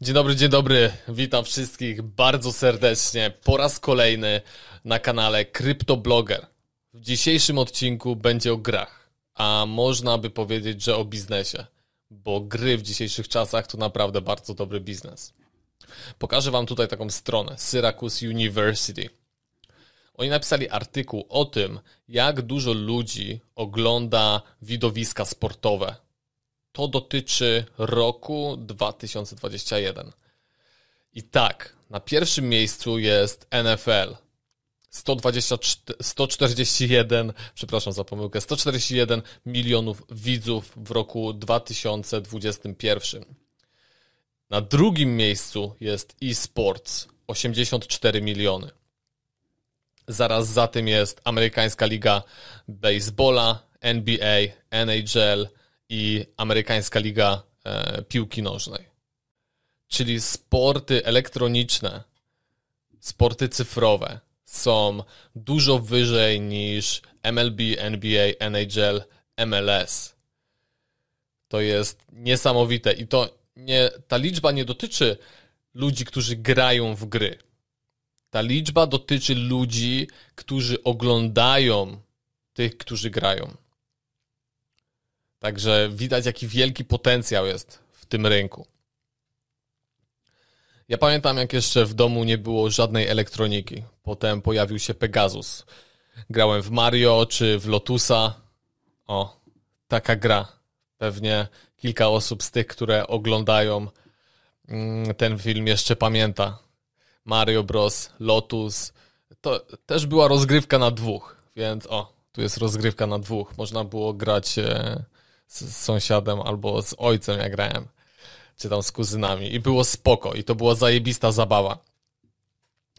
Dzień dobry, dzień dobry. Witam wszystkich bardzo serdecznie po raz kolejny na kanale Kryptobloger. W dzisiejszym odcinku będzie o grach, a można by powiedzieć, że o biznesie, bo gry w dzisiejszych czasach to naprawdę bardzo dobry biznes. Pokażę Wam tutaj taką stronę Syracuse University. Oni napisali artykuł o tym, jak dużo ludzi ogląda widowiska sportowe to dotyczy roku 2021. I tak, na pierwszym miejscu jest NFL. 124, 141, przepraszam za pomyłkę, 141 milionów widzów w roku 2021. Na drugim miejscu jest eSports, 84 miliony. Zaraz za tym jest amerykańska liga baseballa, NBA, NHL, i Amerykańska Liga e, Piłki Nożnej. Czyli sporty elektroniczne, sporty cyfrowe są dużo wyżej niż MLB, NBA, NHL, MLS. To jest niesamowite i to nie, ta liczba nie dotyczy ludzi, którzy grają w gry. Ta liczba dotyczy ludzi, którzy oglądają tych, którzy grają. Także widać, jaki wielki potencjał jest w tym rynku. Ja pamiętam, jak jeszcze w domu nie było żadnej elektroniki. Potem pojawił się Pegasus. Grałem w Mario czy w Lotusa. O, taka gra. Pewnie kilka osób z tych, które oglądają mm, ten film, jeszcze pamięta. Mario Bros, Lotus. To też była rozgrywka na dwóch, więc o, tu jest rozgrywka na dwóch. Można było grać e, z sąsiadem albo z ojcem, jak grałem, czy tam z kuzynami. I było spoko, i to była zajebista zabawa.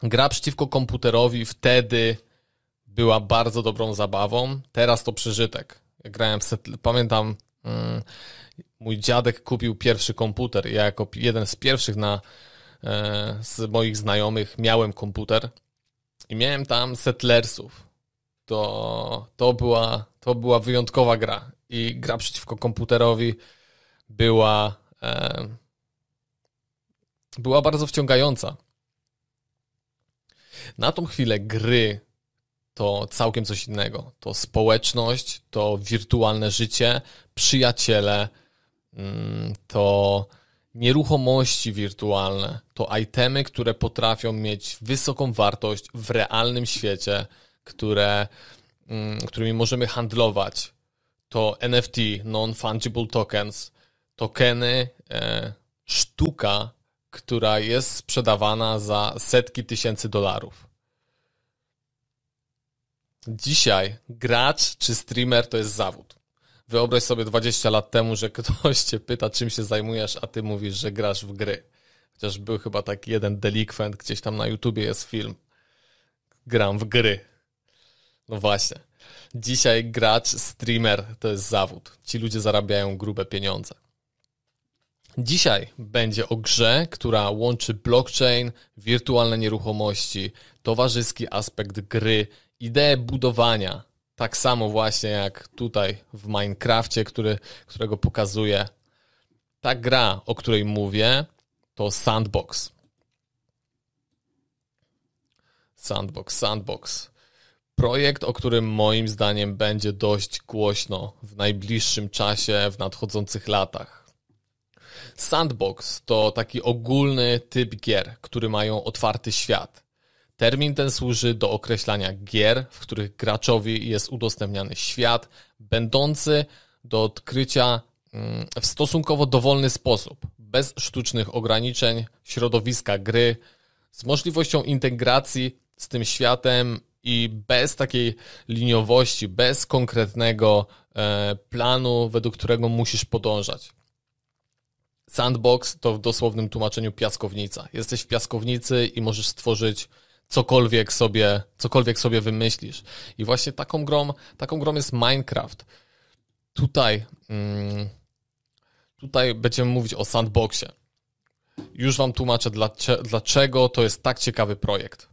Gra przeciwko komputerowi wtedy była bardzo dobrą zabawą, teraz to przeżytek. grałem w pamiętam, mm, mój dziadek kupił pierwszy komputer. Ja jako jeden z pierwszych na, e, z moich znajomych miałem komputer i miałem tam Settlersów. To, to, była, to była wyjątkowa gra i gra przeciwko komputerowi była, e, była bardzo wciągająca. Na tą chwilę gry to całkiem coś innego. To społeczność, to wirtualne życie, przyjaciele, mm, to nieruchomości wirtualne, to itemy, które potrafią mieć wysoką wartość w realnym świecie, które, mm, którymi możemy handlować, to NFT, non-fungible tokens, tokeny, e, sztuka, która jest sprzedawana za setki tysięcy dolarów. Dzisiaj gracz czy streamer to jest zawód. Wyobraź sobie 20 lat temu, że ktoś cię pyta, czym się zajmujesz, a ty mówisz, że grasz w gry. Chociaż był chyba taki jeden delikwent, gdzieś tam na YouTubie jest film. Gram w gry. No właśnie dzisiaj gracz, streamer to jest zawód. Ci ludzie zarabiają grube pieniądze. Dzisiaj będzie o grze, która łączy blockchain, wirtualne nieruchomości, towarzyski aspekt gry, ideę budowania. Tak samo właśnie jak tutaj w Minecrafcie, który, którego pokazuję. Ta gra, o której mówię, to sandbox. Sandbox, sandbox projekt, o którym moim zdaniem będzie dość głośno w najbliższym czasie, w nadchodzących latach. Sandbox to taki ogólny typ gier, który mają otwarty świat. Termin ten służy do określania gier, w których graczowi jest udostępniany świat, będący do odkrycia mm, w stosunkowo dowolny sposób, bez sztucznych ograniczeń środowiska gry, z możliwością integracji z tym światem i bez takiej liniowości, bez konkretnego e, planu, według którego musisz podążać. Sandbox to w dosłownym tłumaczeniu piaskownica. Jesteś w piaskownicy i możesz stworzyć cokolwiek sobie, cokolwiek sobie wymyślisz. I właśnie taką grą, taką grą jest Minecraft. Tutaj, mm, tutaj będziemy mówić o sandboxie. Już Wam tłumaczę, dlaczego to jest tak ciekawy projekt.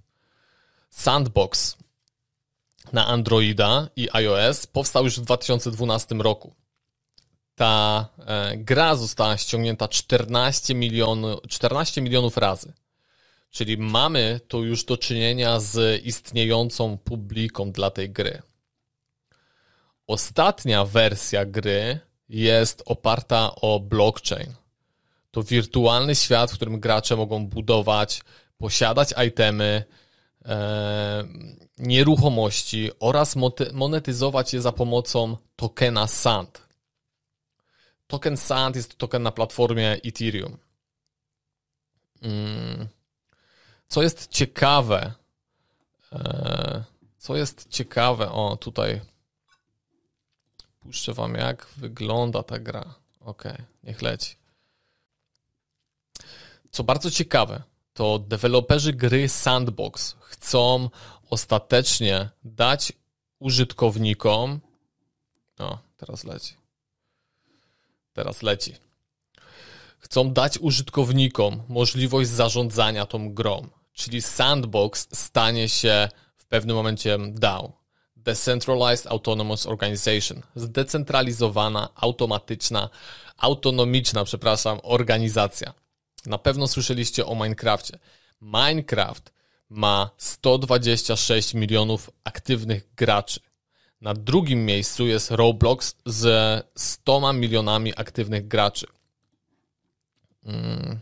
Sandbox na Androida i iOS powstał już w 2012 roku. Ta e, gra została ściągnięta 14, miliony, 14 milionów razy. Czyli mamy tu już do czynienia z istniejącą publiką dla tej gry. Ostatnia wersja gry jest oparta o blockchain. To wirtualny świat, w którym gracze mogą budować, posiadać itemy, E, nieruchomości oraz monetyzować je za pomocą tokena SAND. Token SAND jest to token na platformie Ethereum. Mm. Co jest ciekawe, e, co jest ciekawe, o tutaj puszczę wam jak wygląda ta gra. Ok, niech leci. Co bardzo ciekawe, to deweloperzy gry Sandbox chcą ostatecznie dać użytkownikom. O, teraz leci. Teraz leci. Chcą dać użytkownikom możliwość zarządzania tą grą, czyli sandbox stanie się w pewnym momencie DAO. Decentralized Autonomous Organization. Zdecentralizowana, automatyczna, autonomiczna, przepraszam, organizacja. Na pewno słyszeliście o Minecrafcie. Minecraft ma 126 milionów aktywnych graczy. Na drugim miejscu jest Roblox ze 100 milionami aktywnych graczy. Mm.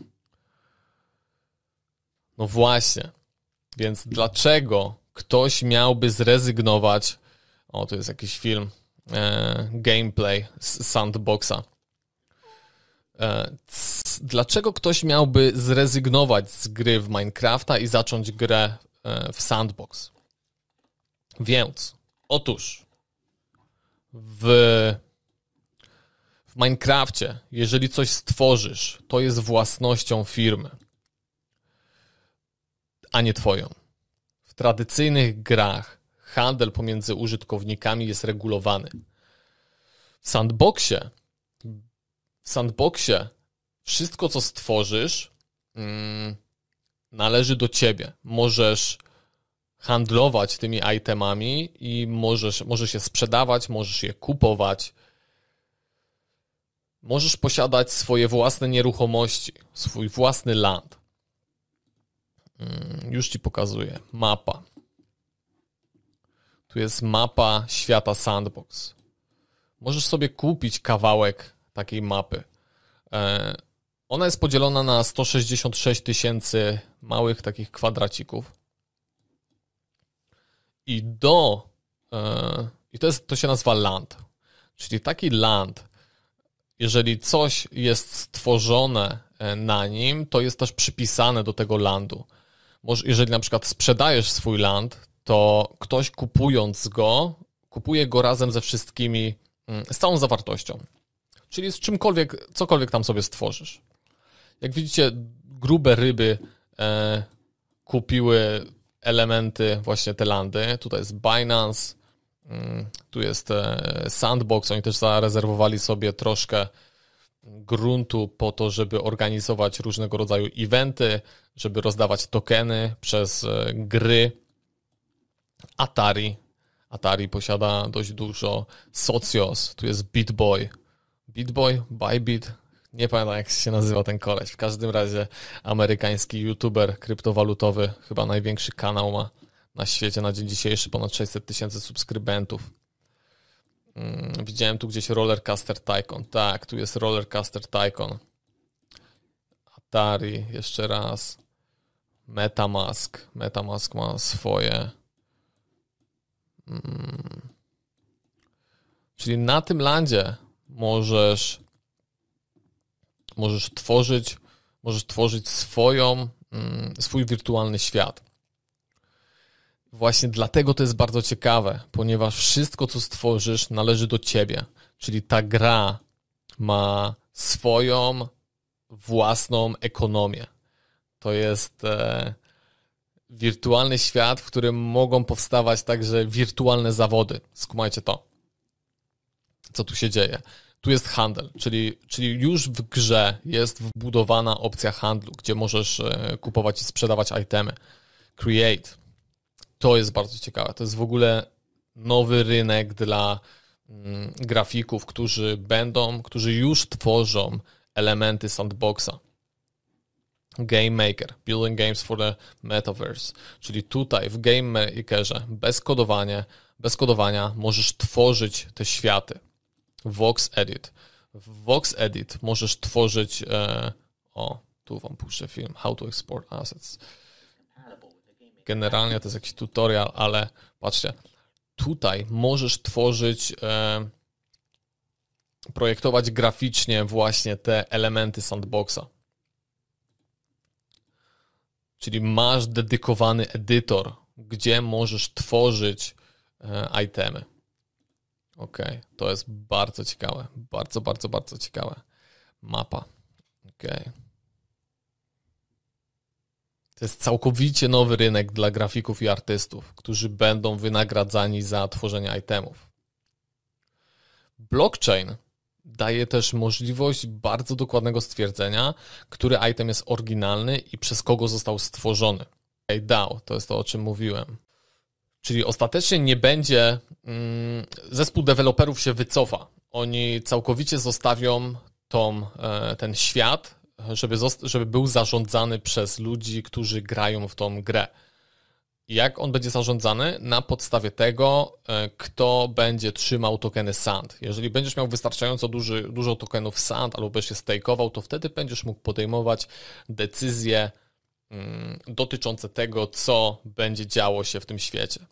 No właśnie. Więc dlaczego ktoś miałby zrezygnować? O, to jest jakiś film. E, gameplay z sandboxa. E, dlaczego ktoś miałby zrezygnować z gry w Minecrafta i zacząć grę e, w sandbox? Więc, otóż, w, w Minecrafcie, jeżeli coś stworzysz, to jest własnością firmy, a nie twoją. W tradycyjnych grach handel pomiędzy użytkownikami jest regulowany. W sandboxie w sandboxie wszystko, co stworzysz, mm, należy do ciebie. Możesz handlować tymi itemami i możesz, możesz je sprzedawać, możesz je kupować. Możesz posiadać swoje własne nieruchomości, swój własny land. Mm, już ci pokazuję. Mapa. Tu jest mapa świata sandbox. Możesz sobie kupić kawałek takiej mapy. E, ona jest podzielona na 166 tysięcy małych takich kwadracików. I do. E, I to, jest, to się nazywa land. Czyli taki land, jeżeli coś jest stworzone e, na nim, to jest też przypisane do tego landu. jeżeli na przykład sprzedajesz swój land, to ktoś kupując go, kupuje go razem ze wszystkimi, mm, z całą zawartością. Czyli z czymkolwiek, cokolwiek tam sobie stworzysz. Jak widzicie, grube ryby e, kupiły elementy właśnie te landy. Tutaj jest Binance, mm, tu jest e, Sandbox. Oni też zarezerwowali sobie troszkę gruntu po to, żeby organizować różnego rodzaju eventy, żeby rozdawać tokeny przez e, gry. Atari. Atari posiada dość dużo. Socios, tu jest BitBoy. Bitboy, Bybit, nie pamiętam jak się nazywa ten koleś. W każdym razie amerykański youtuber kryptowalutowy, chyba największy kanał ma na świecie na dzień dzisiejszy, ponad 600 tysięcy subskrybentów. Mm, widziałem tu gdzieś Rollercaster Tycoon. Tak, tu jest Rollercaster Tycoon. Atari, jeszcze raz. Metamask. Metamask ma swoje. Mm. Czyli na tym landzie możesz, możesz tworzyć, możesz tworzyć swoją, mm, swój wirtualny świat. Właśnie dlatego to jest bardzo ciekawe, ponieważ wszystko, co stworzysz, należy do ciebie. Czyli ta gra ma swoją własną ekonomię. To jest e, wirtualny świat, w którym mogą powstawać także wirtualne zawody. Skumajcie to co tu się dzieje. Tu jest handel, czyli, czyli już w grze jest wbudowana opcja handlu, gdzie możesz e, kupować i sprzedawać itemy. Create. To jest bardzo ciekawe. To jest w ogóle nowy rynek dla mm, grafików, którzy będą, którzy już tworzą elementy sandboxa. Game Maker, Building Games for the Metaverse, czyli tutaj w Game Makerze bez kodowania, bez kodowania możesz tworzyć te światy. Vox Edit. W Vox Edit możesz tworzyć. E, o, tu wam puszczę film How to Export Assets. Generalnie to jest jakiś tutorial, ale patrzcie, tutaj możesz tworzyć, e, projektować graficznie właśnie te elementy sandboxa. Czyli masz dedykowany edytor, gdzie możesz tworzyć e, itemy. Okej, okay. to jest bardzo ciekawe. Bardzo, bardzo, bardzo ciekawe. Mapa. Okej. Okay. To jest całkowicie nowy rynek dla grafików i artystów, którzy będą wynagradzani za tworzenie itemów. Blockchain daje też możliwość bardzo dokładnego stwierdzenia, który item jest oryginalny i przez kogo został stworzony. DAO, to jest to, o czym mówiłem. Czyli ostatecznie nie będzie, mm, zespół deweloperów się wycofa. Oni całkowicie zostawią tą, e, ten świat, żeby, żeby był zarządzany przez ludzi, którzy grają w tą grę. Jak on będzie zarządzany? Na podstawie tego, e, kto będzie trzymał tokeny SAND. Jeżeli będziesz miał wystarczająco duży, dużo tokenów SAND albo będziesz się stakeował, to wtedy będziesz mógł podejmować decyzje Mm, dotyczące tego, co będzie działo się w tym świecie.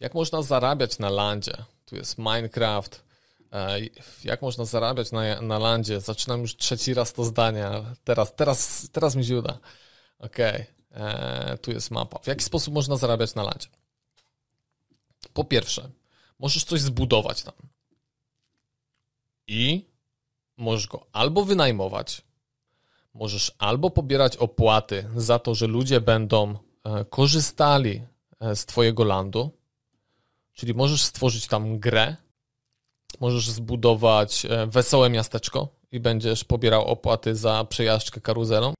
Jak można zarabiać na landzie? Tu jest Minecraft. E, jak można zarabiać na, na landzie? Zaczynam już trzeci raz to zdanie. Teraz, teraz, teraz mi się OK. Okej, okay. E, tu jest mapa. W jaki sposób można zarabiać na landzie? Po pierwsze, możesz coś zbudować tam i możesz go albo wynajmować, możesz albo pobierać opłaty za to, że ludzie będą e, korzystali e, z Twojego landu, czyli możesz stworzyć tam grę, możesz zbudować e, wesołe miasteczko i będziesz pobierał opłaty za przejażdżkę karuzelą.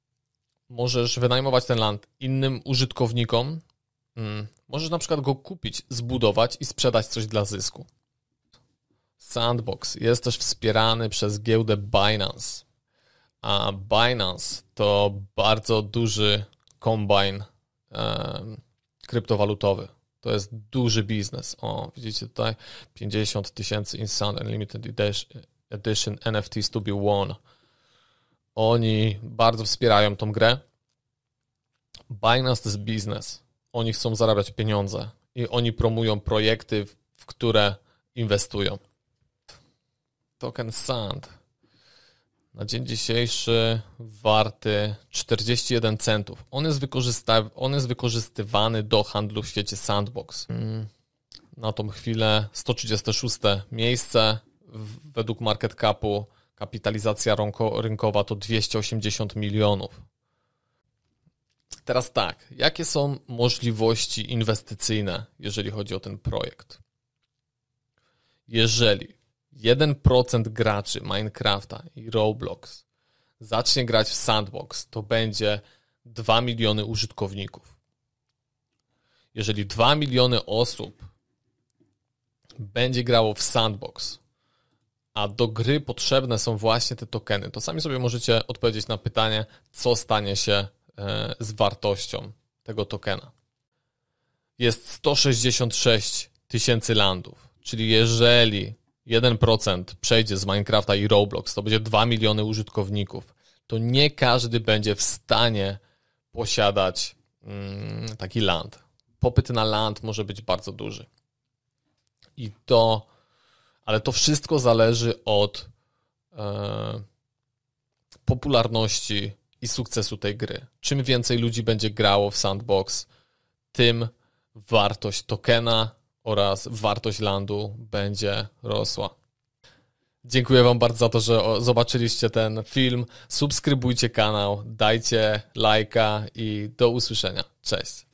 Możesz wynajmować ten land innym użytkownikom. Mm, możesz na przykład go kupić, zbudować i sprzedać coś dla zysku. Sandbox jest też wspierany przez giełdę Binance a Binance to bardzo duży kombajn um, kryptowalutowy. To jest duży biznes. O, widzicie tutaj 50 tysięcy Instant Unlimited Edition NFTs to be won. Oni bardzo wspierają tą grę. Binance to jest biznes. Oni chcą zarabiać pieniądze i oni promują projekty, w które inwestują. Token Sand na dzień dzisiejszy warty 41 centów. On jest, wykorzysta- on jest wykorzystywany do handlu w świecie sandbox. Mm. Na tą chwilę 136 miejsce według market capu. Kapitalizacja rynkowa to 280 milionów. Teraz tak, jakie są możliwości inwestycyjne, jeżeli chodzi o ten projekt? Jeżeli 1% graczy Minecrafta i Roblox zacznie grać w sandbox, to będzie 2 miliony użytkowników. Jeżeli 2 miliony osób będzie grało w sandbox, a do gry potrzebne są właśnie te tokeny, to sami sobie możecie odpowiedzieć na pytanie, co stanie się e, z wartością tego tokena. Jest 166 tysięcy landów, czyli jeżeli 1% przejdzie z Minecrafta i Roblox, to będzie 2 miliony użytkowników, to nie każdy będzie w stanie posiadać mm, taki land. Popyt na land może być bardzo duży. I to, ale to wszystko zależy od e, popularności i sukcesu tej gry. Czym więcej ludzi będzie grało w sandbox, tym wartość tokena oraz wartość landu będzie rosła. Dziękuję Wam bardzo za to, że zobaczyliście ten film. Subskrybujcie kanał, dajcie lajka i do usłyszenia. Cześć.